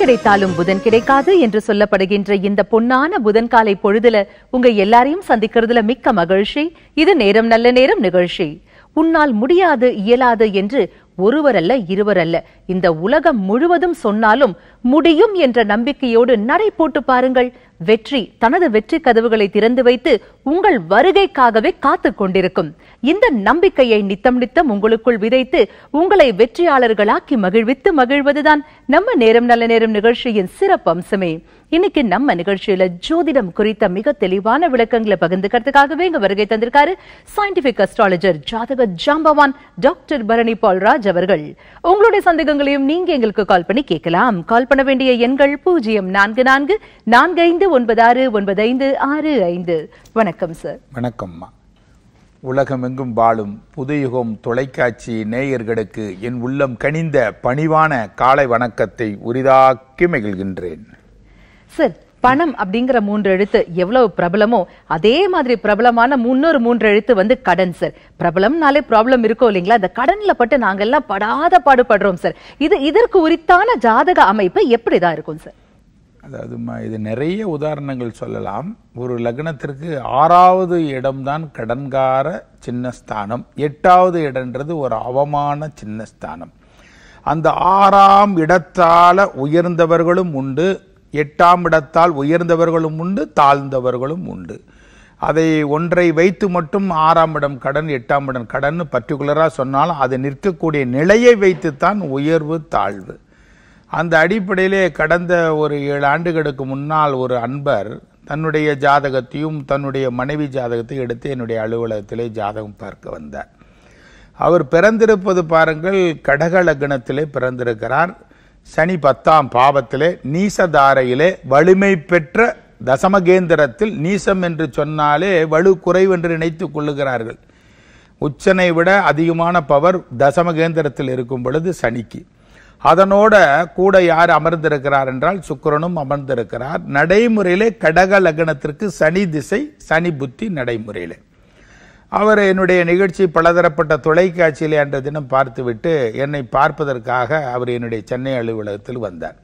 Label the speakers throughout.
Speaker 1: கிடைத்தாலும் புதன் கிடைக்காது என்று சொல்லப்படுகின்ற இந்த பொன்னான புதன் காலை பொழுதுல உங்க எல்லாரையும் சந்திக்கிறதுல மிக்க மகிழ்ச்சி இது நேரம் நல்ல நேரம் நிகழ்ச்சி உன்னால் முடியாது இயலாது என்று ஒருவரல்ல இருவரல்ல இந்த உலகம் முழுவதும் சொன்னாலும் முடியும் என்ற நம்பிக்கையோடு நடை போட்டு பாருங்கள் வெற்றி தனது வெற்றி கதவுகளை திறந்து வைத்து உங்கள் வருகைக்காகவே காத்து கொண்டிருக்கும் இந்த நம்பிக்கையை நித்தம் நித்தம் உங்களுக்குள் விதைத்து உங்களை வெற்றியாளர்களாக்கி மகிழ்வித்து மகிழ்வதுதான் நம்ம நேரம் நல்ல நேரம் நிகழ்ச்சியின் சிறப்பு அம்சமே இன்னைக்கு நம்ம நிகழ்ச்சியில ஜோதிடம் குறித்த மிக தெளிவான விளக்கங்களை பகிர்ந்துக்கிறதுக்காகவே இங்க வருகை தந்திருக்காரு சயின்டிபிக் அஸ்ட்ராலஜர் ஜாதக ஜாம்பவான் டாக்டர் பரணி பால்ராஜ் அவர்கள் உங்களுடைய சந்தேகங்களையும் நீங்க எங்களுக்கு கால் பண்ணி கேட்கலாம் கால் பண்ண வேண்டிய எண்கள் பூஜ்ஜியம் நான்கு நான்கு நான்கு ஐந்து ஒன்பது ஆறு ஒன்பது ஐந்து ஆறு ஐந்து வணக்கம் சார்
Speaker 2: வணக்கம்மா உலகமெங்கும் வாழும் புதுயுகம் தொலைக்காட்சி நேயர்களுக்கு என் உள்ளம் கனிந்த பணிவான காலை வணக்கத்தை உரிதாக்கி மகிழ்கின்றேன்
Speaker 1: சார் பணம் அப்படிங்கிற மூன்று எழுத்து எவ்வளவு பிரபலமோ அதே மாதிரி பிரபலமான முன்னொரு மூன்று எழுத்து வந்து கடன் சார் பிரபலம்னாலே ப்ராப்ளம் இருக்கும் இல்லைங்களா இந்த கடன்ல பட்டு நாங்க எல்லாம் படாத பாடுபடுறோம் சார் இது இதற்கு உரித்தான ஜாதக அமைப்பு எப்படிதான் இருக்கும் சார்
Speaker 2: அதாவது இது நிறைய உதாரணங்கள் சொல்லலாம் ஒரு லக்னத்திற்கு ஆறாவது இடம்தான் கடன்கார சின்னஸ்தானம் எட்டாவது இடம்ன்றது ஒரு அவமான சின்னஸ்தானம் அந்த ஆறாம் இடத்தால உயர்ந்தவர்களும் உண்டு எட்டாம் இடத்தால் உயர்ந்தவர்களும் உண்டு தாழ்ந்தவர்களும் உண்டு அதை ஒன்றை வைத்து மட்டும் ஆறாம் இடம் கடன் எட்டாம் இடம் கடன் பர்டிகுலராக சொன்னால் அது நிற்கக்கூடிய நிலையை வைத்துத்தான் உயர்வு தாழ்வு அந்த அடிப்படையிலே கடந்த ஒரு ஏழு ஆண்டுகளுக்கு முன்னால் ஒரு அன்பர் தன்னுடைய ஜாதகத்தையும் தன்னுடைய மனைவி ஜாதகத்தையும் எடுத்து என்னுடைய அலுவலகத்திலே ஜாதகம் பார்க்க வந்தார் அவர் பிறந்திருப்பது பாருங்கள் கடக லக்னத்திலே பிறந்திருக்கிறார் சனி பத்தாம் பாவத்திலே நீசதாரையிலே வலிமை பெற்ற தசமகேந்திரத்தில் நீசம் என்று சொன்னாலே வலு குறைவு என்று நினைத்து கொள்ளுகிறார்கள் உச்சனை விட அதிகமான பவர் தசமகேந்திரத்தில் இருக்கும் பொழுது சனிக்கு அதனோட கூட யார் அமர்ந்திருக்கிறார் என்றால் சுக்கரனும் அமர்ந்திருக்கிறார் நடைமுறையிலே கடக லக்னத்திற்கு சனி திசை சனி புத்தி நடைமுறையிலே அவர் என்னுடைய நிகழ்ச்சி பலதரப்பட்ட தொலைக்காட்சியிலே அன்ற தினம் பார்த்துவிட்டு என்னை பார்ப்பதற்காக அவர் என்னுடைய சென்னை அலுவலகத்தில் வந்தார்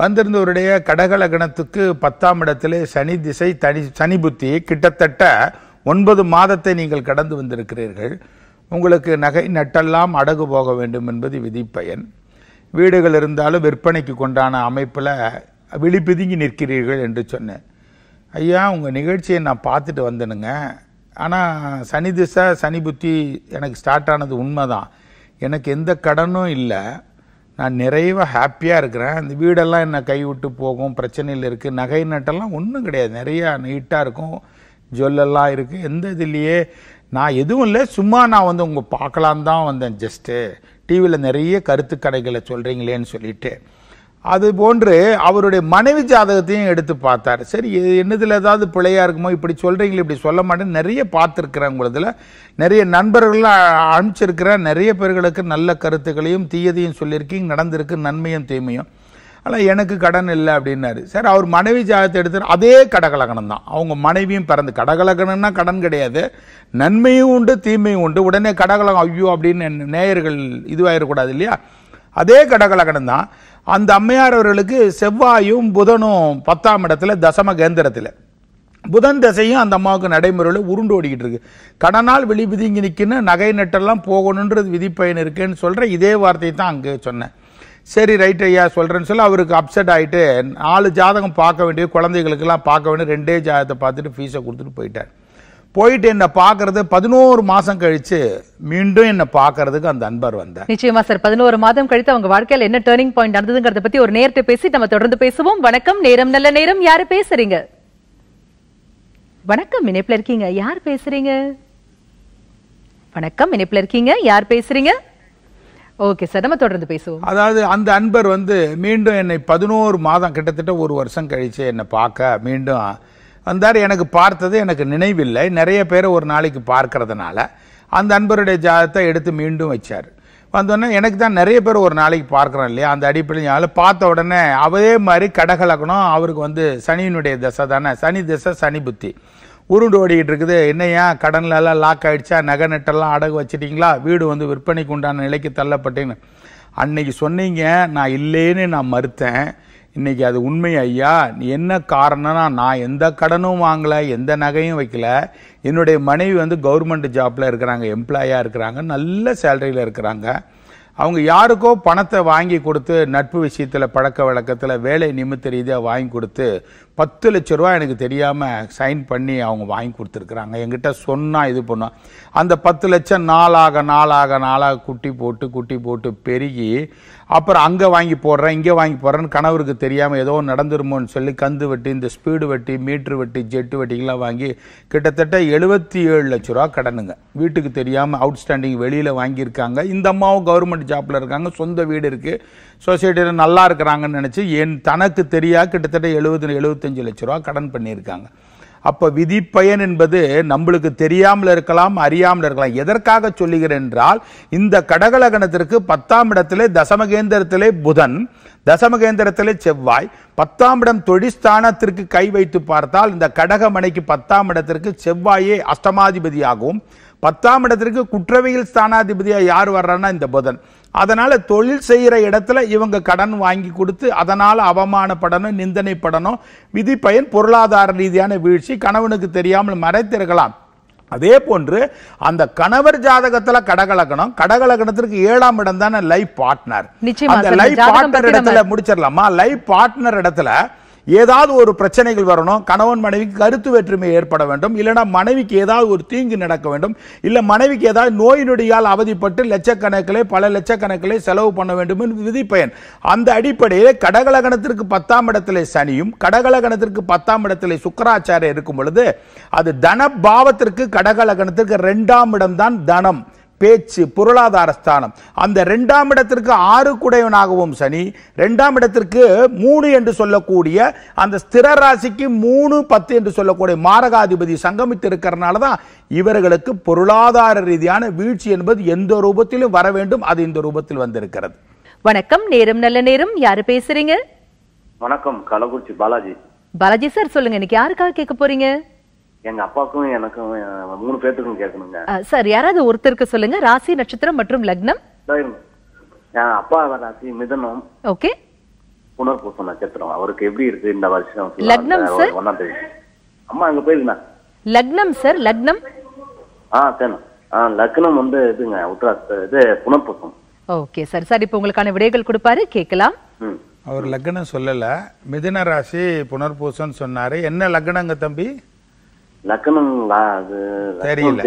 Speaker 2: வந்திருந்தவருடைய கடகல கணத்துக்கு பத்தாம் இடத்திலே சனி திசை தனி சனி புத்தி கிட்டத்தட்ட ஒன்பது மாதத்தை நீங்கள் கடந்து வந்திருக்கிறீர்கள் உங்களுக்கு நகை நட்டெல்லாம் அடகு போக வேண்டும் என்பது விதிப்பயன் வீடுகள் இருந்தாலும் விற்பனைக்கு கொண்டான அமைப்பில் விழிப்பிதுங்கி நிற்கிறீர்கள் என்று சொன்னேன் ஐயா உங்கள் நிகழ்ச்சியை நான் பார்த்துட்டு வந்தேனுங்க ஆனால் சனி திசை சனி புத்தி எனக்கு ஸ்டார்ட் ஆனது உண்மை தான் எனக்கு எந்த கடனும் இல்லை நான் நிறைவாக ஹாப்பியாக இருக்கிறேன் இந்த வீடெல்லாம் என்னை கைவிட்டு போகும் பிரச்சனையில் இருக்குது நகை நட்டெல்லாம் ஒன்றும் கிடையாது நிறையா நீட்டாக இருக்கும் ஜுவல்லெல்லாம் இருக்குது எந்த இதுலேயே நான் எதுவும் இல்லை சும்மா நான் வந்து உங்கள் பார்க்கலாம் தான் வந்தேன் ஜஸ்ட்டு டிவியில் நிறைய கருத்து கடைகளை சொல்கிறீங்களேன்னு சொல்லிவிட்டு அது போன்று அவருடைய மனைவி ஜாதகத்தையும் எடுத்து பார்த்தார் சரி என்னதில் ஏதாவது பிள்ளையாக இருக்குமோ இப்படி சொல்கிறீங்களே இப்படி சொல்ல மாட்டேன் நிறைய பார்த்துருக்குறேன் உங்களதில் நிறைய நண்பர்கள்லாம் அனுப்பிச்சிருக்கிறேன் நிறைய பேர்களுக்கு நல்ல கருத்துக்களையும் தீயதையும் சொல்லியிருக்கீங்க நடந்திருக்கு நன்மையும் தீமையும் ஆனால் எனக்கு கடன் இல்லை அப்படின்னாரு சார் அவர் மனைவி ஜாதகத்தை எடுத்து அதே கடகலகணம் தான் அவங்க மனைவியும் பிறந்து கடகலகணம்னா கடன் கிடையாது நன்மையும் உண்டு தீமையும் உண்டு உடனே கடகலகம் ஐயோ அப்படின்னு நேயர்கள் இதுவாகிடக்கூடாது இல்லையா அதே கடகலகனம் தான் அந்த அம்மையார் அவர்களுக்கு செவ்வாயும் புதனும் பத்தாம் இடத்துல தசம கேந்திரத்தில் புதன் திசையும் அந்த அம்மாவுக்கு நடைமுறையில் உருண்டு ஓடிக்கிட்டு இருக்கு கடனால் வெளி விதிங்கி நிற்கின்னு நகை நட்டெல்லாம் போகணுன்றது விதிப்பயன் இருக்குன்னு சொல்கிற இதே வார்த்தையை தான் அங்கே சொன்னேன் சரி ரைட் ஐயா சொல்கிறேன்னு சொல்லி அவருக்கு அப்செட் ஆகிட்டு நாலு ஜாதகம் பார்க்க வேண்டிய குழந்தைகளுக்கெல்லாம் பார்க்க வேண்டிய ரெண்டே ஜாதகத்தை பார்த்துட்டு ஃபீஸை கொடுத்துட்டு போயிட்டார் போயிட்டு என்ன பாக்குறது பதினோரு மாசம் கழிச்சு மீண்டும் என்ன பாக்குறதுக்கு அந்த அன்பர் வந்த
Speaker 1: நிச்சயமா சார் பதினோரு மாதம் கழித்து அவங்க வாழ்க்கையில் என்ன டேர்னிங் பாயிண்ட் நடந்ததுங்கிறத பத்தி ஒரு நேரத்தை பேசி நம்ம தொடர்ந்து பேசுவோம் வணக்கம் நேரம் நல்ல நேரம் யாரு பேசுறீங்க வணக்கம் இணைப்புல இருக்கீங்க யார் பேசுறீங்க வணக்கம் இணைப்புல இருக்கீங்க யார் பேசுறீங்க ஓகே சார் நம்ம தொடர்ந்து
Speaker 2: பேசுவோம் அதாவது அந்த அன்பர் வந்து மீண்டும் என்னை பதினோரு மாதம் கிட்டத்தட்ட ஒரு வருஷம் கழிச்சு என்னை பார்க்க மீண்டும் வந்தார் எனக்கு பார்த்தது எனக்கு நினைவில்லை நிறைய பேரை ஒரு நாளைக்கு பார்க்கறதுனால அந்த அன்பருடைய ஜாதத்தை எடுத்து மீண்டும் வச்சார் வந்தோடனே எனக்கு தான் நிறைய பேர் ஒரு நாளைக்கு பார்க்குறோம் இல்லையா அந்த அடிப்படையில் பார்த்த உடனே அதே மாதிரி கடகலக்கணும் அவருக்கு வந்து சனியினுடைய திசை தானே சனி திசை சனி புத்தி உருண்டு ஓடிக்கிட்டு இருக்குது என்னையா கடன்லலாம் லாக் ஆகிடுச்சா நகை நெட்டெல்லாம் அடகு வச்சிட்டிங்களா வீடு வந்து விற்பனைக்கு உண்டான நிலைக்கு தள்ளப்பட்டேன்னு அன்னைக்கு சொன்னீங்க நான் இல்லைன்னு நான் மறுத்தேன் இன்னைக்கு அது உண்மை ஐயா என்ன காரணம்னா நான் எந்த கடனும் வாங்கலை எந்த நகையும் வைக்கல என்னுடைய மனைவி வந்து கவர்மெண்ட் ஜாப்பில் இருக்கிறாங்க எம்ப்ளாயாக இருக்கிறாங்க நல்ல சேலரியில் இருக்கிறாங்க அவங்க யாருக்கோ பணத்தை வாங்கி கொடுத்து நட்பு விஷயத்தில் பழக்க வழக்கத்தில் வேலை நிமித்த ரீதியாக வாங்கி கொடுத்து பத்து லட்ச ரூபா எனக்கு தெரியாமல் சைன் பண்ணி அவங்க வாங்கி கொடுத்துருக்குறாங்க எங்கிட்ட சொன்னால் இது பண்ணோம் அந்த பத்து லட்சம் நாளாக நாளாக நாளாக குட்டி போட்டு குட்டி போட்டு பெருகி அப்புறம் அங்கே வாங்கி போடுறேன் இங்கே வாங்கி போடுறேன்னு கணவருக்கு தெரியாமல் ஏதோ நடந்துருமோன்னு சொல்லி கந்து வெட்டி இந்த ஸ்பீடு வெட்டி மீட்ரு வெட்டி ஜெட்டு வெட்டிலாம் வாங்கி கிட்டத்தட்ட எழுபத்தி ஏழு லட்ச ரூபா கடனுங்க வீட்டுக்கு தெரியாமல் அவுட்ஸ்டாண்டிங் வெளியில் வாங்கியிருக்காங்க இந்த அம்மாவும் கவர்மெண்ட் ஜாப்பில் இருக்காங்க சொந்த வீடு இருக்குது சொசைட்டியில் நல்லா இருக்கிறாங்கன்னு நினச்சி என் தனக்கு தெரியா கிட்டத்தட்ட எழுபது எழுபத்தி இருபத்தஞ்சு லட்ச ரூபா கடன் பண்ணியிருக்காங்க அப்போ விதி பயன் என்பது நம்மளுக்கு தெரியாமல் இருக்கலாம் அறியாமல் இருக்கலாம் எதற்காக சொல்லுகிறேன் என்றால் இந்த கடகலகணத்திற்கு பத்தாம் இடத்திலே தசமகேந்திரத்திலே புதன் தசமகேந்திரத்திலே செவ்வாய் பத்தாம் இடம் தொழிஸ்தானத்திற்கு கை வைத்து பார்த்தால் இந்த கடக மனைக்கு பத்தாம் இடத்திற்கு செவ்வாயே அஷ்டமாதிபதியாகவும் பத்தாம் இடத்திற்கு குற்றவியல் ஸ்தானாதிபதியாக யார் வர்றான்னா இந்த புதன் அதனால் தொழில் செய்கிற இடத்துல இவங்க கடன் வாங்கி கொடுத்து அதனால் அவமானப்படணும் நிந்தனைப்படணும் விதி பயன் பொருளாதார ரீதியான வீழ்ச்சி கணவனுக்கு தெரியாமல் மறைத்திருக்கலாம் அதே போன்று அந்த கணவர் ஜாதகத்துல கடகலக்கணம் கடகலக்கணத்திற்கு ஏழாம் இடம் தானே லைஃப் பார்ட்னர் அந்த லைஃப் பார்ட்னர் இடத்துல முடிச்சிடலாமா லைஃப் பார்ட்னர் இடத்துல ஏதாவது ஒரு பிரச்சனைகள் வரணும் கணவன் மனைவிக்கு கருத்து வேற்றுமை ஏற்பட வேண்டும் இல்லைனா மனைவிக்கு ஏதாவது ஒரு தீங்கு நடக்க வேண்டும் இல்லை மனைவிக்கு ஏதாவது நோய் நொடியால் அவதிப்பட்டு லட்சக்கணக்கிலே பல லட்சக்கணக்கிலே செலவு பண்ண வேண்டும் என்று விதிப்பயன் அந்த அடிப்படையில் கடகலகணத்திற்கு பத்தாம் இடத்திலே சனியும் கடகலகணத்திற்கு பத்தாம் இடத்திலே சுக்கராச்சாரியம் இருக்கும் பொழுது அது தன பாவத்திற்கு கடகலகணத்திற்கு ரெண்டாம் இடம்தான் தனம் பேச்சு பொருளாதார ஸ்தானம் அந்த ரெண்டாம் இடத்திற்கு ஆறு குடையவனாகவும் சனி ரெண்டாம் இடத்திற்கு மூணு என்று சொல்லக்கூடிய அந்த ஸ்திர ராசிக்கு மூணு பத்து என்று சொல்லக்கூடிய மாரகாதிபதி சங்கமித்து இருக்கிறனால தான் இவர்களுக்கு பொருளாதார ரீதியான வீழ்ச்சி என்பது எந்த ரூபத்திலும் வர வேண்டும் அது இந்த ரூபத்தில் வந்திருக்கிறது
Speaker 1: வணக்கம் நேரம் நல்ல நேரம் யாரு பேசுறீங்க
Speaker 2: வணக்கம் கள்ளக்குறிச்சி பாலாஜி
Speaker 1: பாலாஜி சார் சொல்லுங்க இன்னைக்கு யாருக்காக கேட்க போறீங்க
Speaker 2: எங்க அப்பாவுக்கும் எனக்கும் மூணு பேர்த்துக்கும் கேட்கணுங்க
Speaker 1: சார் யாராவது ஒருத்தருக்கு சொல்லுங்க ராசி நட்சத்திரம் மற்றும் லக்னம் அப்பா ராசி மிதனம் ஓகே புனர்பூசம் நட்சத்திரம் அவருக்கு எப்படி இருக்கு இந்த வருஷம் லக்னம் சார்
Speaker 2: ஒன்னா தேதி அம்மா அங்க போயிருந்தா
Speaker 1: லக்னம் சார் லக்னம்
Speaker 2: ஆ சேனம் ஆ லக்னம் வந்து இதுங்க உத்ராஸ் இது புனர்பூசம்
Speaker 1: ஓகே சார் சார் இப்போ உங்களுக்கான விடைகள் கொடுப்பாரு கேட்கலாம்
Speaker 2: அவர் லக்னம் சொல்லல மிதுன ராசி புனர்பூசம் சொன்னாரு என்ன லக்னங்க தம்பி அது தெரியல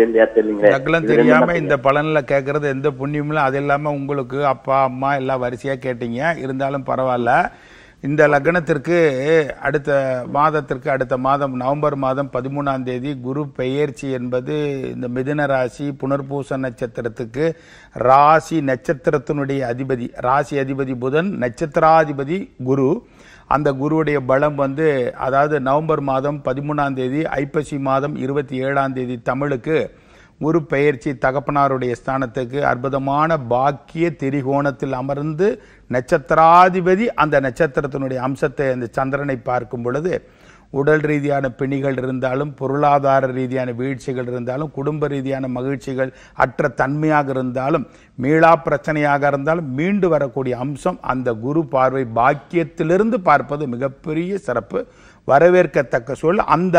Speaker 2: லக்னம் தெரியாம இந்த பலன்ல கேட்கறது எந்த புண்ணியமும் அது இல்லாம உங்களுக்கு அப்பா அம்மா எல்லாம் வரிசையா கேட்டீங்க இருந்தாலும் பரவாயில்ல இந்த லக்னத்திற்கு அடுத்த மாதத்திற்கு அடுத்த மாதம் நவம்பர் மாதம் பதிமூணாம் தேதி குரு பெயர்ச்சி என்பது இந்த மிதுன ராசி புனர்பூச நட்சத்திரத்துக்கு ராசி நட்சத்திரத்தினுடைய அதிபதி ராசி அதிபதி புதன் நட்சத்திராதிபதி குரு அந்த குருவுடைய பலம் வந்து அதாவது நவம்பர் மாதம் பதிமூணாம் தேதி ஐப்பசி மாதம் இருபத்தி ஏழாம் தேதி தமிழுக்கு குரு பெயர்ச்சி தகப்பனாருடைய ஸ்தானத்துக்கு அற்புதமான பாக்கிய திரிகோணத்தில் அமர்ந்து நட்சத்திராதிபதி அந்த நட்சத்திரத்தினுடைய அம்சத்தை அந்த சந்திரனை பார்க்கும் பொழுது உடல் ரீதியான பிணிகள் இருந்தாலும் பொருளாதார ரீதியான வீழ்ச்சிகள் இருந்தாலும் குடும்ப ரீதியான மகிழ்ச்சிகள் அற்ற தன்மையாக இருந்தாலும் மீளா பிரச்சனையாக இருந்தாலும் மீண்டு வரக்கூடிய அம்சம் அந்த குரு பார்வை பாக்கியத்திலிருந்து பார்ப்பது மிகப்பெரிய சிறப்பு வரவேற்கத்தக்க சூழல் அந்த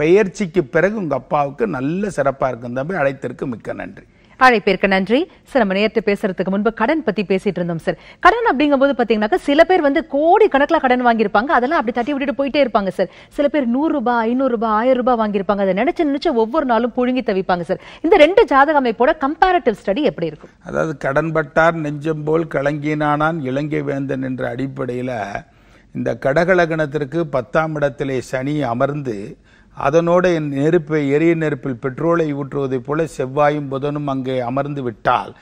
Speaker 2: பெயர்ச்சிக்கு பிறகு உங்கள் அப்பாவுக்கு நல்ல சிறப்பாக இருக்கும் தம்பி அழைத்திற்கு மிக்க நன்றி
Speaker 1: அழைப்பிற்கு நன்றி சார் நம்ம நேரத்தை பேசுறதுக்கு முன்பு கடன் பத்தி பேசிட்டு இருந்தோம் சார் கடன் அப்படிங்கும் போது பாத்தீங்கன்னாக்கா சில பேர் வந்து கோடி கணக்கில் கடன் வாங்கியிருப்பாங்க அதெல்லாம் அப்படி தட்டி விட்டுட்டு போயிட்டே இருப்பாங்க சார் சில பேர் நூறு ரூபாய் ஐநூறு ரூபாய் ஆயிரம் ரூபாய் வாங்கியிருப்பாங்க அதை நினைச்சு நினைச்சு ஒவ்வொரு நாளும் புழுங்கி தவிப்பாங்க சார் இந்த ரெண்டு ஜாதக அமைப்போட கம்பேரட்டிவ் ஸ்டடி எப்படி இருக்கும்
Speaker 2: அதாவது கடன் பட்டார் நெஞ்சம் போல் கலங்கினானான் இலங்கை வேந்தன் என்ற அடிப்படையில் இந்த கடகலகணத்திற்கு பத்தாம் இடத்திலே சனி அமர்ந்து அதனோடு என் நெருப்பை எரிய நெருப்பில் பெட்ரோலை ஊற்றுவதைப் போல செவ்வாயும் புதனும் அங்கே அமர்ந்து விட்டால்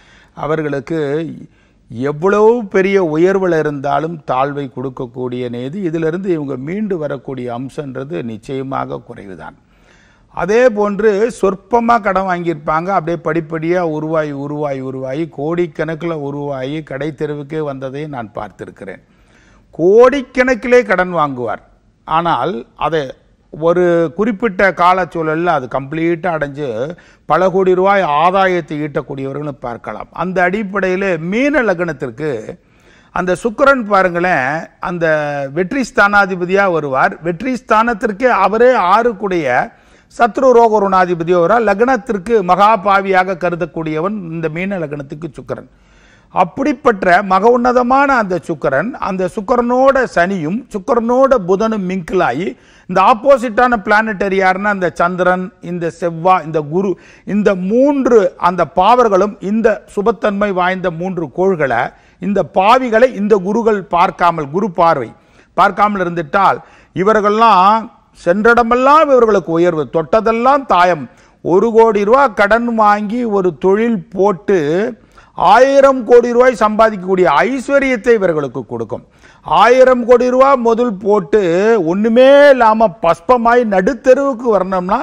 Speaker 2: அவர்களுக்கு எவ்வளவு பெரிய உயர்வில் இருந்தாலும் தாழ்வை கொடுக்கக்கூடிய நேது இதிலிருந்து இவங்க மீண்டு வரக்கூடிய அம்சன்றது நிச்சயமாக குறைவுதான் அதே போன்று சொற்பமாக கடன் வாங்கியிருப்பாங்க அப்படியே படிப்படியாக உருவாகி உருவாகி உருவாகி கோடிக்கணக்கில் உருவாகி கடை தெருவுக்கே வந்ததை நான் பார்த்திருக்கிறேன் கோடிக்கணக்கிலே கடன் வாங்குவார் ஆனால் அதை ஒரு குறிப்பிட்ட காலச்சூழலில் அது கம்ப்ளீட்டாக அடைஞ்சு பல கோடி ரூபாய் ஆதாயத்தை ஈட்டக்கூடியவர்களும் பார்க்கலாம் அந்த அடிப்படையில் மீன லக்னத்திற்கு அந்த சுக்கரன் பாருங்களேன் அந்த வெற்றி ஸ்தானாதிபதியாக வருவார் வெற்றி ஸ்தானத்திற்கே அவரே ஆறுக்குடைய சத்ரு ரோகருணாதிபதியோ வரா லக்னத்திற்கு மகாபாவியாக கருதக்கூடியவன் இந்த மீன லக்னத்துக்கு சுக்கரன் அப்படிப்பட்ட மக உன்னதமான அந்த சுக்கரன் அந்த சுக்கரனோட சனியும் சுக்கரனோட புதனும் மிங்கிள் ஆகி இந்த ஆப்போசிட்டான பிளானட்டரி யாருன்னா அந்த சந்திரன் இந்த செவ்வா இந்த குரு இந்த மூன்று அந்த பாவர்களும் இந்த சுபத்தன்மை வாய்ந்த மூன்று கோள்களை இந்த பாவிகளை இந்த குருகள் பார்க்காமல் குரு பார்வை பார்க்காமல் இருந்துட்டால் இவர்கள்லாம் சென்றடமெல்லாம் இவர்களுக்கு உயர்வு தொட்டதெல்லாம் தாயம் ஒரு கோடி ரூபா கடன் வாங்கி ஒரு தொழில் போட்டு ஆயிரம் கோடி ரூபாய் சம்பாதிக்கக்கூடிய ஐஸ்வர்யத்தை இவர்களுக்கு கொடுக்கும் ஆயிரம் கோடி ரூபாய் முதல் போட்டு ஒன்றுமே இல்லாமல் பஸ்பமாய் நடுத்தெருவுக்கு வரணும்னா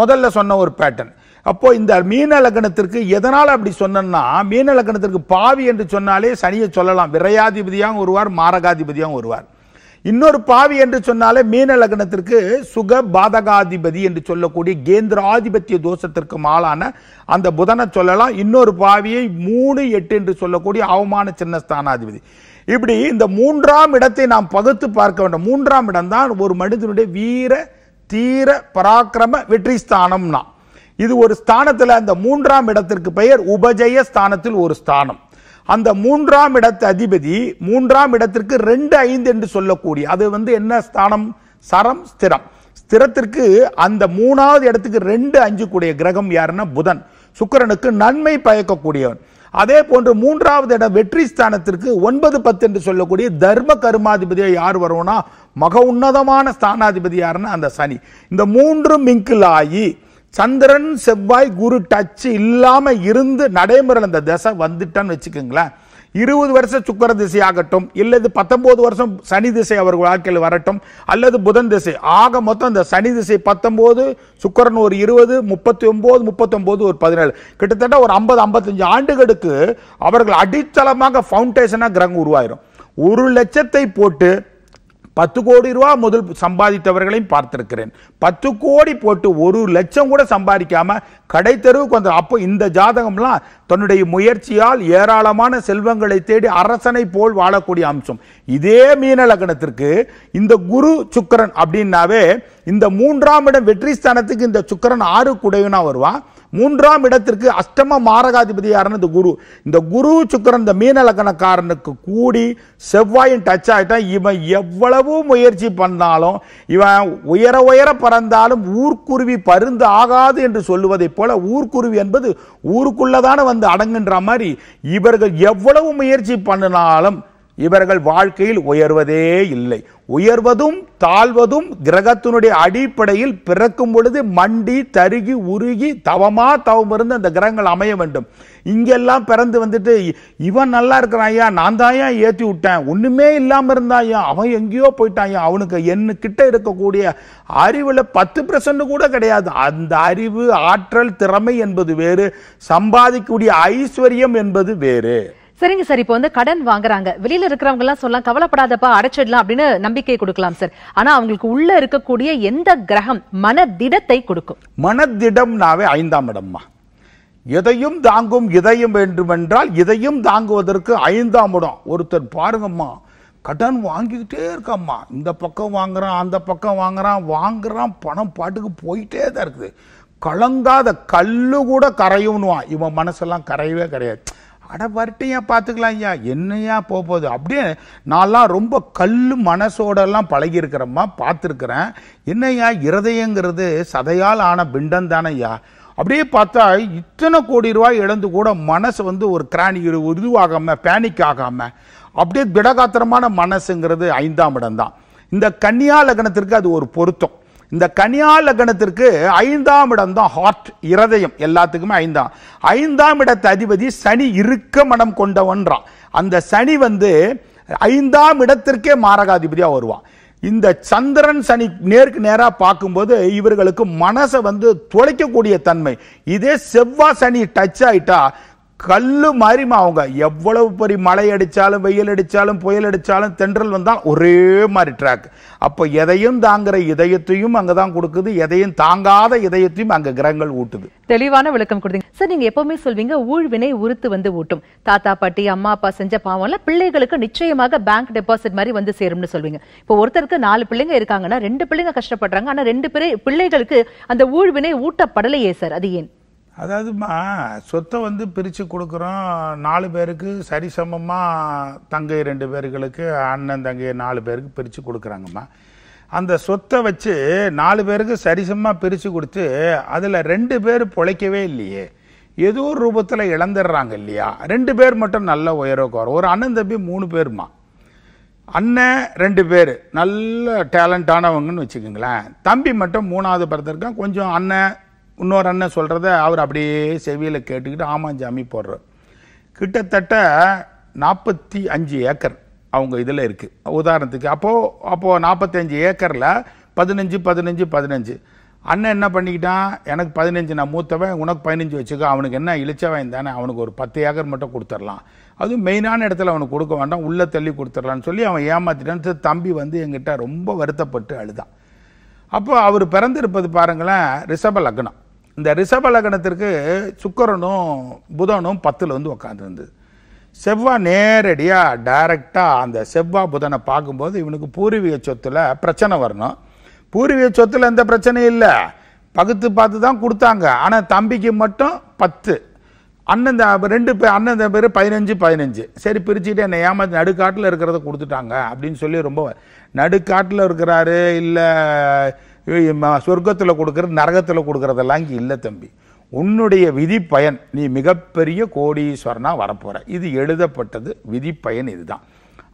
Speaker 2: முதல்ல சொன்ன ஒரு பேட்டர்ன் அப்போ இந்த மீன லக்கணத்திற்கு எதனால் அப்படி சொன்னோம்னா மீன லக்கணத்திற்கு பாவி என்று சொன்னாலே சனியை சொல்லலாம் விரையாதிபதியாகவும் ஒருவார் மாரகாதிபதியாகவும் ஒருவார் இன்னொரு பாவி என்று சொன்னாலே மீன லக்னத்திற்கு சுக பாதகாதிபதி என்று சொல்லக்கூடிய கேந்திர ஆதிபத்திய தோஷத்திற்கு மாலான அந்த புதனை சொல்லலாம் இன்னொரு பாவியை மூணு எட்டு என்று சொல்லக்கூடிய அவமான சின்ன ஸ்தானாதிபதி இப்படி இந்த மூன்றாம் இடத்தை நாம் பகுத்து பார்க்க வேண்டும் மூன்றாம் இடம் தான் ஒரு மனிதனுடைய வீர தீர பராக்கிரம வெற்றி ஸ்தானம்னா இது ஒரு ஸ்தானத்தில் அந்த மூன்றாம் இடத்திற்கு பெயர் உபஜய ஸ்தானத்தில் ஒரு ஸ்தானம் அந்த மூன்றாம் இடத்து அதிபதி மூன்றாம் இடத்திற்கு ரெண்டு ஐந்து என்று சொல்லக்கூடிய அது வந்து என்ன ஸ்தானம் சரம் ஸ்திரம் ஸ்திரத்திற்கு அந்த மூணாவது இடத்துக்கு ரெண்டு அஞ்சு கூடிய கிரகம் யாருன்னா புதன் சுக்கரனுக்கு நன்மை பயக்கக்கூடியவன் அதே போன்று மூன்றாவது இடம் வெற்றி ஸ்தானத்திற்கு ஒன்பது பத்து என்று சொல்லக்கூடிய தர்ம கருமாதிபதியாக யார் வருவோம்னா மக உன்னதமான ஸ்தானாதிபதி யாருன்னா அந்த சனி இந்த மூன்று மிங்கில் ஆகி சந்திரன் செவ்வாய் குரு டச் இல்லாமல் இருந்து நடைமுறையில் அந்த திசை வந்துட்டான்னு வச்சுக்கோங்களேன் இருபது வருஷம் சுக்கர திசை ஆகட்டும் இல்லது பத்தொன்பது வருஷம் சனி திசை அவர் வாழ்க்கையில் வரட்டும் அல்லது புதன் திசை ஆக மொத்தம் இந்த சனி திசை பத்தொம்போது சுக்கரன் ஒரு இருபது முப்பத்தி ஒம்பது முப்பத்தொம்போது ஒரு பதினேழு கிட்டத்தட்ட ஒரு ஐம்பது ஐம்பத்தஞ்சு ஆண்டுகளுக்கு அவர்கள் அடித்தளமாக ஃபவுண்டேஷனாக கிரகம் உருவாயிரும் ஒரு லட்சத்தை போட்டு பத்து கோடி ரூபா முதல் சம்பாதித்தவர்களையும் பார்த்திருக்கிறேன் பத்து கோடி போட்டு ஒரு லட்சம் கூட சம்பாதிக்காம கடை தெருவுக்கு வந்து அப்போ இந்த ஜாதகம்லாம் தன்னுடைய முயற்சியால் ஏராளமான செல்வங்களை தேடி அரசனை போல் வாழக்கூடிய அம்சம் இதே மீன லக்னத்திற்கு இந்த குரு சுக்கரன் அப்படின்னாவே இந்த மூன்றாம் இடம் வெற்றி ஸ்தானத்துக்கு இந்த சுக்கரன் ஆறு குடையனா வருவான் மூன்றாம் இடத்திற்கு அஷ்டம மாரகாதிபதி யாருன்னு இந்த குரு இந்த குரு சுக்கரன் இந்த மீன லக்கணக்காரனுக்கு கூடி செவ்வாயும் டச் ஆகிட்டான் இவன் எவ்வளவு முயற்சி பண்ணாலும் இவன் உயர உயர பறந்தாலும் ஊர்க்குருவி பருந்து ஆகாது என்று சொல்லுவதைப் போல ஊர்க்குருவி என்பது ஊருக்குள்ளதான வந்து அடங்குன்ற மாதிரி இவர்கள் எவ்வளவு முயற்சி பண்ணினாலும் இவர்கள் வாழ்க்கையில் உயர்வதே இல்லை உயர்வதும் தாழ்வதும் கிரகத்தினுடைய அடிப்படையில் பிறக்கும் பொழுது மண்டி தருகி உருகி தவமா தவம் இருந்து அந்த கிரகங்கள் அமைய வேண்டும் இங்கெல்லாம் பிறந்து வந்துட்டு இவன் நல்லா இருக்கிறான் ஐயா நான் தான் ஐயா ஏற்றி விட்டேன் ஒன்றுமே இல்லாமல் இருந்தான் ஐயா அவன் எங்கேயோ போயிட்டான் ஐயா அவனுக்கு கிட்ட இருக்கக்கூடிய அறிவில் பத்து பெர்சன்ட் கூட கிடையாது அந்த அறிவு ஆற்றல் திறமை என்பது வேறு சம்பாதிக்கக்கூடிய ஐஸ்வர்யம் என்பது வேறு
Speaker 1: சரிங்க சார் இப்போ வந்து கடன் வாங்குறாங்க வெளியில இருக்கிறவங்க எல்லாம் சொல்லலாம் கவலைப்படாதப்பா அடைச்சிடலாம் அப்படின்னு நம்பிக்கை கொடுக்கலாம் சார் ஆனா அவங்களுக்கு உள்ள
Speaker 2: இருக்கக்கூடிய எந்த கிரகம் மனதிடத்தை கொடுக்கும் மனதிடம்னாவே ஐந்தாம் இடம்மா எதையும் தாங்கும் இதயம் வேண்டுமென்றால் இதையும் தாங்குவதற்கு ஐந்தாம் இடம் ஒருத்தர் பாருங்கம்மா கடன் வாங்கிக்கிட்டே இருக்கம்மா இந்த பக்கம் வாங்குறான் அந்த பக்கம் வாங்குறான் வாங்குறான் பணம் பாட்டுக்கு போயிட்டே தான் இருக்குது கலங்காத கல்லு கூட கரையும்னுவான் இவன் மனசெல்லாம் கரையவே கிடையாது அட வரட்டையா பார்த்துக்கலாம் ஐயா என்னையா போகுது அப்படியே நான்லாம் ரொம்ப கல் மனசோடெல்லாம் பழகியிருக்கிறேம்மா பார்த்துருக்குறேன் என்னையா இருதயங்கிறது சதையால் ஆன பிண்டம் ஐயா அப்படியே பார்த்தா இத்தனை கோடி ரூபாய் இழந்து கூட மனசு வந்து ஒரு கிராணி உருவாகாமல் பேனிக் ஆகாமல் அப்படியே திடகாத்திரமான மனசுங்கிறது ஐந்தாம் இடம் தான் இந்த கன்னியா லக்னத்திற்கு அது ஒரு பொருத்தம் இந்த கனியா லக்னத்திற்கு ஐந்தாம் இடம் தான் ஹார்ட் இருதயம் எல்லாத்துக்குமே ஐந்தாம் ஐந்தாம் இடத்த அதிபதி சனி இருக்க மனம் கொண்டவன்றான் அந்த சனி வந்து ஐந்தாம் இடத்திற்கே மாரகாதிபதியாக வருவான் இந்த சந்திரன் சனி நேருக்கு நேராக பார்க்கும்போது இவர்களுக்கு மனசை வந்து தொலைக்கக்கூடிய தன்மை இதே செவ்வாய் சனி டச் ஆயிட்டா கல்லு மாதிரிமா அவங்க எவ்வளவு பெரிய மழை அடித்தாலும் வெயில் அடித்தாலும் புயல் அடித்தாலும் தென்றல் வந்தால் ஒரே மாதிரி ட்ராக் அப்போ எதையும் தாங்குற இதயத்தையும் அங்கே தான் கொடுக்குது எதையும் தாங்காத இதயத்தையும் அங்கே கிரகங்கள் ஊட்டுது
Speaker 1: தெளிவான விளக்கம் கொடுத்தீங்க சார் நீங்கள் எப்போவுமே சொல்வீங்க ஊழ்வினை உறுத்து வந்து ஊட்டும் தாத்தா பாட்டி அம்மா அப்பா செஞ்ச பாவம்ல பிள்ளைகளுக்கு நிச்சயமாக பேங்க் டெபாசிட் மாதிரி வந்து சேரும்னு சொல்வீங்க இப்போ ஒருத்தருக்கு நாலு பிள்ளைங்க இருக்காங்கன்னா ரெண்டு பிள்ளைங்க கஷ்டப்படுறாங்க ஆனால் ரெண்டு பிள்ளைகளுக்கு அந்த ஊழ்வினை ஊட்டப்படலையே சார் அது ஏன்
Speaker 2: அதாவதுமா சொத்தை வந்து பிரித்து கொடுக்குறோம் நாலு பேருக்கு சரிசமமாக தங்கை ரெண்டு பேர்களுக்கு அண்ணன் தங்கை நாலு பேருக்கு பிரித்து கொடுக்குறாங்கம்மா அந்த சொத்தை வச்சு நாலு பேருக்கு சரிசமமாக பிரித்து கொடுத்து அதில் ரெண்டு பேர் பிழைக்கவே இல்லையே ஏதோ ஒரு ரூபத்தில் இழந்துடுறாங்க இல்லையா ரெண்டு பேர் மட்டும் நல்ல உயரோ வரும் ஒரு அண்ணன் தம்பி மூணு பேருமா அண்ணன் ரெண்டு பேர் நல்ல டேலண்டானவங்கன்னு வச்சுக்கோங்களேன் தம்பி மட்டும் மூணாவது பிறந்திருக்கான் கொஞ்சம் அண்ணன் இன்னொரு அண்ணன் சொல்கிறத அவர் அப்படியே செவியில் கேட்டுக்கிட்டு ஆமாம் ஜாமி போடுறார் கிட்டத்தட்ட நாற்பத்தி அஞ்சு ஏக்கர் அவங்க இதில் இருக்குது உதாரணத்துக்கு அப்போது அப்போது நாற்பத்தஞ்சு ஏக்கரில் பதினஞ்சு பதினஞ்சு பதினஞ்சு அண்ணன் என்ன பண்ணிக்கிட்டான் எனக்கு பதினஞ்சு நான் மூத்தவன் உனக்கு பதினஞ்சு வச்சுக்க அவனுக்கு என்ன இழிச்சவன் தானே அவனுக்கு ஒரு பத்து ஏக்கர் மட்டும் கொடுத்துடலாம் அதுவும் மெயினான இடத்துல அவனுக்கு கொடுக்க வேண்டாம் உள்ளே தள்ளி கொடுத்துடலான்னு சொல்லி அவன் ஏமாத்திட்டான்னு தம்பி வந்து எங்கிட்ட ரொம்ப வருத்தப்பட்டு அழுதான் அப்போ அவர் பிறந்திருப்பது பாருங்களேன் ரிஷப லக்னம் இந்த ரிஷப லக்னத்திற்கு சுக்கரனும் புதனும் பத்தில் வந்து உட்காந்துருந்தது செவ்வாய் நேரடியாக டைரக்டாக அந்த செவ்வாய் புதனை பார்க்கும்போது இவனுக்கு பூர்வீக சொத்தில் பிரச்சனை வரணும் பூர்வீக சொத்தில் எந்த பிரச்சனையும் இல்லை பகுத்து பார்த்து தான் கொடுத்தாங்க ஆனால் தம்பிக்கு மட்டும் பத்து அண்ணன் ரெண்டு பேர் அண்ணன் பேர் பதினஞ்சு பதினஞ்சு சரி பிரிச்சுட்டு என்னை ஏமா நடுக்காட்டில் இருக்கிறத கொடுத்துட்டாங்க அப்படின்னு சொல்லி ரொம்ப நடுக்காட்டில் இருக்கிறாரு இல்லை சொர்க்கத்தில் கொடுக்குறது நரகத்தில் கொடுக்குறதெல்லாம் இங்கே இல்லை தம்பி உன்னுடைய விதி பயன் நீ மிகப்பெரிய கோடீஸ்வரனாக வரப்போகிற இது எழுதப்பட்டது விதி பயன் இதுதான்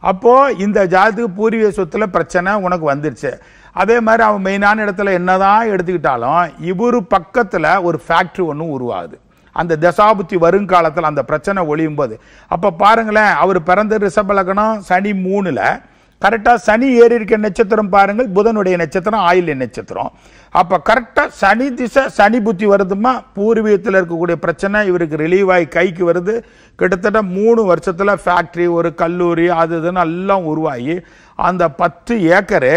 Speaker 2: அப்போது இந்த ஜாதத்துக்கு பூர்வீக சொத்தில் பிரச்சனை உனக்கு வந்துருச்சு அதே மாதிரி அவன் மெயினான இடத்துல என்னதான் எடுத்துக்கிட்டாலும் இவரு பக்கத்தில் ஒரு ஃபேக்ட்ரி ஒன்று உருவாகுது அந்த தசாபுத்தி வருங்காலத்தில் அந்த பிரச்சனை ஒழியும் போது அப்போ பாருங்களேன் அவர் பிறந்த ரிஷபலகணம் சனி மூணில் கரெக்டாக சனி ஏறி இருக்க நட்சத்திரம் பாருங்கள் புதனுடைய நட்சத்திரம் ஆயில் நட்சத்திரம் அப்போ கரெக்டாக சனி திசை சனி புத்தி வருதுமா பூர்வீகத்தில் இருக்கக்கூடிய பிரச்சனை இவருக்கு ரிலீவ் ஆகி கைக்கு வருது கிட்டத்தட்ட மூணு வருஷத்தில் ஃபேக்ட்ரி ஒரு கல்லூரி அது இதுன்னு எல்லாம் உருவாகி அந்த பத்து ஏக்கரு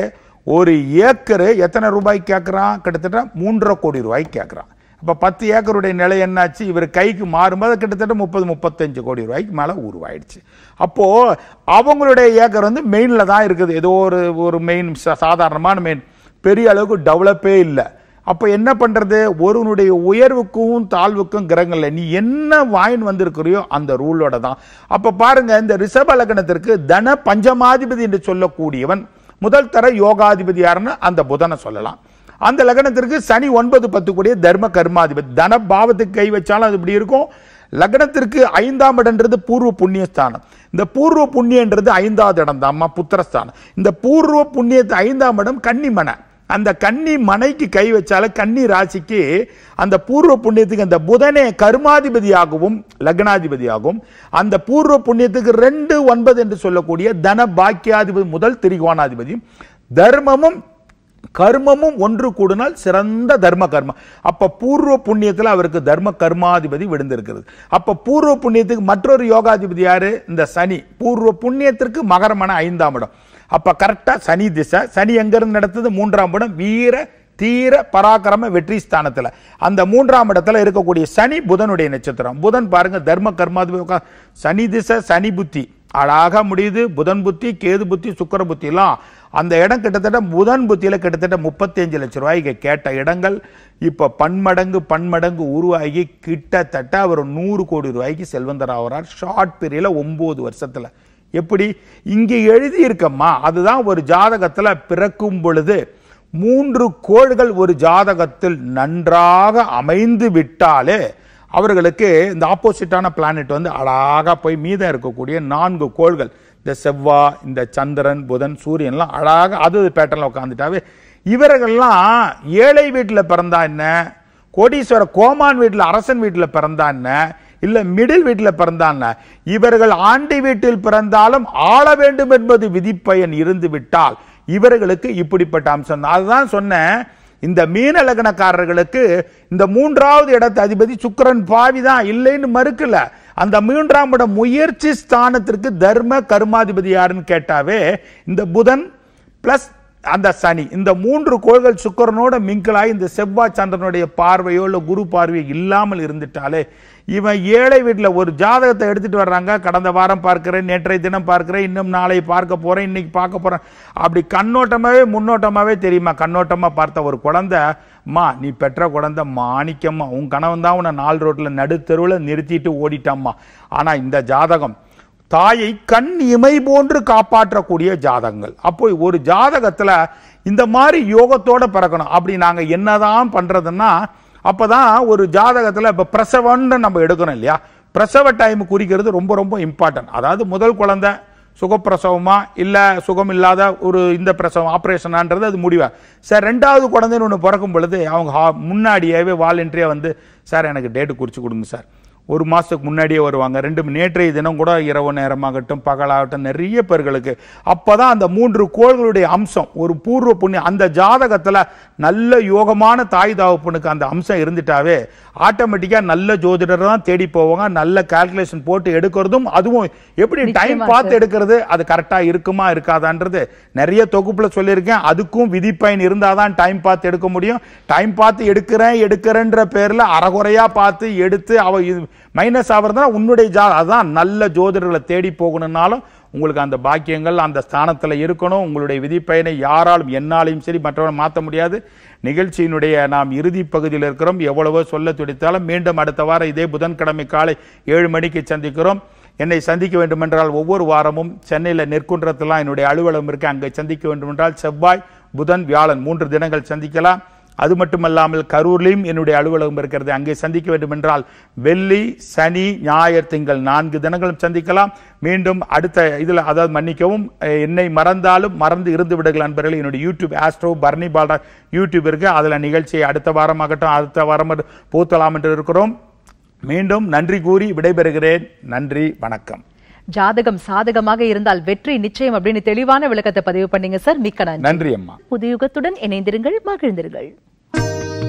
Speaker 2: ஒரு ஏக்கரு எத்தனை ரூபாய்க்கு கேட்குறான் கிட்டத்தட்ட மூன்றரை கோடி ரூபாய்க்கு கேட்குறான் இப்போ பத்து ஏக்கருடைய நிலை என்னாச்சு இவர் கைக்கு மாறும்போது கிட்டத்தட்ட முப்பது முப்பத்தஞ்சு கோடி ரூபாய்க்கு மேலே உருவாயிடுச்சு அப்போது அவங்களுடைய ஏக்கர் வந்து மெயினில் தான் இருக்குது ஏதோ ஒரு ஒரு மெயின் சாதாரணமான மெயின் பெரிய அளவுக்கு டெவலப்பே இல்லை அப்போ என்ன பண்ணுறது ஒருவனுடைய உயர்வுக்கும் தாழ்வுக்கும் கிரகங்கள் நீ என்ன வாயின் வந்திருக்கிறியோ அந்த ரூலோட தான் அப்போ பாருங்கள் இந்த ரிஷப லக்னத்திற்கு தன பஞ்சமாதிபதி என்று சொல்லக்கூடியவன் முதல் தர யோகாதிபதி யாருன்னு அந்த புதனை சொல்லலாம் அந்த லக்னத்திற்கு சனி ஒன்பது பத்து கூடிய தர்ம கர்மாதிபதி தன பாவத்துக்கு கை வச்சாலும் அது இப்படி இருக்கும் லக்னத்திற்கு ஐந்தாம் இடம்ன்றது பூர்வ புண்ணியஸ்தானம் இந்த பூர்வ புண்ணியன்றது ஐந்தாவது இடம் தான் அம்மா புத்திரஸ்தானம் இந்த பூர்வ புண்ணியத்து ஐந்தாம் இடம் கன்னிமனை அந்த கன்னி மனைக்கு கை வச்சால கன்னி ராசிக்கு அந்த பூர்வ புண்ணியத்துக்கு அந்த புதனே கர்மாதிபதியாகவும் லக்னாதிபதியாகவும் அந்த பூர்வ புண்ணியத்துக்கு ரெண்டு ஒன்பது என்று சொல்லக்கூடிய தன பாக்கியாதிபதி முதல் திரிகோணாதிபதியும் தர்மமும் கர்மமும் ஒன்று கூடினால் சிறந்த தர்ம கர்மம் அப்ப பூர்வ புண்ணியத்தில் அவருக்கு தர்ம கர்மாதிபதி விழுந்திருக்கிறது அப்ப பூர்வ புண்ணியத்துக்கு மற்றொரு யோகாதிபதி யாரு இந்த சனி பூர்வ புண்ணியத்திற்கு மகரமான ஐந்தாம் இடம் அப்ப கரெக்டா சனி திசை சனி எங்கேருந்து நடத்துது மூன்றாம் இடம் வீர தீர பராக்கிரம வெற்றி ஸ்தானத்தில் அந்த மூன்றாம் இடத்துல இருக்கக்கூடிய சனி புதனுடைய நட்சத்திரம் புதன் பாருங்க தர்ம கர்மாதிபதி சனி திசை சனி புத்தி அழகாக முடியுது புதன் புத்தி கேது புத்தி சுக்கர புத்திலாம் அந்த இடம் கிட்டத்தட்ட முதன் புத்தியில் கிட்டத்தட்ட முப்பத்தஞ்சு லட்சம் ரூபாய்க்கு கேட்ட இடங்கள் இப்போ பன்மடங்கு பன்மடங்கு உருவாகி கிட்டத்தட்ட அவர் நூறு கோடி ரூபாய்க்கு செல்வந்தர் ஆகிறார் ஷார்ட் பீரியடில் ஒம்பது வருஷத்தில் எப்படி இங்கே எழுதியிருக்கம்மா அதுதான் ஒரு ஜாதகத்தில் பிறக்கும் பொழுது மூன்று கோள்கள் ஒரு ஜாதகத்தில் நன்றாக அமைந்து விட்டாலே அவர்களுக்கு இந்த ஆப்போசிட்டான பிளானெட் வந்து அழகாக போய் மீதம் இருக்கக்கூடிய நான்கு கோள்கள் இந்த செவ்வாய் இந்த சந்திரன் புதன் சூரியன்லாம் அழகாக அது பேட்டர்ல உட்காந்துட்டாவே இவர்கள்லாம் ஏழை வீட்டில் பிறந்தா என்ன கோடீஸ்வர கோமான் வீட்டில் அரசன் வீட்டில் பிறந்தா என்ன இல்லை மிடில் வீட்டில் பிறந்தான் இவர்கள் ஆண்டி வீட்டில் பிறந்தாலும் ஆள வேண்டும் என்பது விதிப்பயன் இருந்து விட்டால் இவர்களுக்கு இப்படிப்பட்ட அம்சம் அதுதான் சொன்னேன் இந்த மீன லக்னக்காரர்களுக்கு இந்த மூன்றாவது இடத்து அதிபதி சுக்கரன் பாவிதான் இல்லைன்னு மறுக்கல அந்த மூன்றாம் இட முயற்சி ஸ்தானத்திற்கு தர்ம கர்மாதிபதி யாருன்னு கேட்டாவே இந்த புதன் பிளஸ் அந்த சனி இந்த மூன்று கோள்கள் சுக்கரனோட மிங்கிளாகி இந்த செவ்வாய் சந்திரனுடைய பார்வையோ இல்லை குரு பார்வையோ இல்லாமல் இருந்துட்டாலே இவன் ஏழை வீட்டில் ஒரு ஜாதகத்தை எடுத்துகிட்டு வர்றாங்க கடந்த வாரம் பார்க்குறேன் நேற்றைய தினம் பார்க்குறேன் இன்னும் நாளை பார்க்க போகிறேன் இன்றைக்கி பார்க்க போகிறேன் அப்படி கண்ணோட்டமாகவே முன்னோட்டமாகவே தெரியுமா கண்ணோட்டமாக பார்த்த ஒரு குழந்தை மா நீ பெற்ற குழந்தை மாணிக்கம்மா உன் கணவன் தான் உன்னை நாலு ரோட்டில் நடுத்தருவில் நிறுத்திட்டு ஓடிட்டாம்மா ஆனால் இந்த ஜாதகம் தாயை கண் இமை போன்று காப்பாற்றக்கூடிய ஜாதகங்கள் அப்போ ஒரு ஜாதகத்தில் இந்த மாதிரி யோகத்தோடு பிறக்கணும் அப்படி நாங்கள் என்னதான் பண்ணுறதுன்னா அப்போ தான் ஒரு ஜாதகத்தில் இப்போ பிரசவம்னு நம்ம எடுக்கணும் இல்லையா பிரசவ டைம் குறிக்கிறது ரொம்ப ரொம்ப இம்பார்ட்டன்ட் அதாவது முதல் குழந்தை சுகப்பிரசவமா இல்லை சுகம் இல்லாத ஒரு இந்த பிரசவம் ஆப்ரேஷனான்றது அது முடிவா சார் ரெண்டாவது குழந்தைன்னு ஒன்று பிறக்கும் பொழுது அவங்க முன்னாடியாவே வாலண்டியாக வந்து சார் எனக்கு டேட்டு குறித்து கொடுங்க சார் ஒரு மாதத்துக்கு முன்னாடியே வருவாங்க ரெண்டு நேற்றைய தினம் கூட இரவு நேரமாகட்டும் பகலாகட்டும் நிறைய பேர்களுக்கு அப்போ தான் அந்த மூன்று கோள்களுடைய அம்சம் ஒரு பூர்வ புண்ணியம் அந்த ஜாதகத்தில் நல்ல யோகமான தாய் தாவப்பனுக்கு அந்த அம்சம் இருந்துட்டாவே ஆட்டோமேட்டிக்காக நல்ல ஜோதிடர் தான் தேடி போவாங்க நல்ல கால்குலேஷன் போட்டு எடுக்கிறதும் அதுவும் எப்படி டைம் பார்த்து எடுக்கிறது அது கரெக்டாக இருக்குமா இருக்காதான்றது நிறைய தொகுப்பில் சொல்லியிருக்கேன் அதுக்கும் விதிப்பயன் இருந்தால் தான் டைம் பார்த்து எடுக்க முடியும் டைம் பார்த்து எடுக்கிறேன் எடுக்கிறேன்ற பேரில் அறகுறையாக பார்த்து எடுத்து அவள் மைனஸ் ஆகிறதுனா உன்னுடைய ஜா அதான் நல்ல ஜோதிடர்களை தேடி போகணுன்னாலும் உங்களுக்கு அந்த பாக்கியங்கள் அந்த ஸ்தானத்தில் இருக்கணும் உங்களுடைய விதிப்பயனை யாராலும் என்னாலையும் சரி மற்றவர்கள் மாற்ற முடியாது நிகழ்ச்சியினுடைய நாம் இறுதி பகுதியில் இருக்கிறோம் எவ்வளவோ சொல்ல துடித்தாலும் மீண்டும் அடுத்த வாரம் இதே புதன்கிழமை காலை ஏழு மணிக்கு சந்திக்கிறோம் என்னை சந்திக்க வேண்டுமென்றால் ஒவ்வொரு வாரமும் சென்னையில் நெற்குன்றத்தில் என்னுடைய அலுவலகம் இருக்குது அங்கே சந்திக்க வேண்டுமென்றால் செவ்வாய் புதன் வியாழன் மூன்று தினங்கள் சந்திக்கலாம் அது மட்டுமல்லாமல் கரூர்லேயும் என்னுடைய அலுவலகம் இருக்கிறது அங்கே சந்திக்க வேண்டும் என்றால் வெள்ளி சனி ஞாயிறு திங்கள் நான்கு தினங்களும் சந்திக்கலாம் மீண்டும் அடுத்த இதில் அதாவது மன்னிக்கவும் என்னை மறந்தாலும் மறந்து இருந்து விடுங்கள் அன்பர்கள் என்னுடைய யூடியூப் ஆஸ்ட்ரோ பர்னி பாலர் யூடியூப் இருக்கு அதில் நிகழ்ச்சியை அடுத்த வாரமாகட்டும் அடுத்த வாரம் போத்தலாம் என்று இருக்கிறோம் மீண்டும் நன்றி கூறி விடைபெறுகிறேன் நன்றி வணக்கம்
Speaker 1: ஜாதகம் சாதகமாக இருந்தால் வெற்றி நிச்சயம் அப்படின்னு தெளிவான விளக்கத்தை பதிவு பண்ணீங்க சார் மிக்க நன்றி அம்மா புது யுகத்துடன் இணைந்திருங்கள் மகிழ்ந்திருங்கள்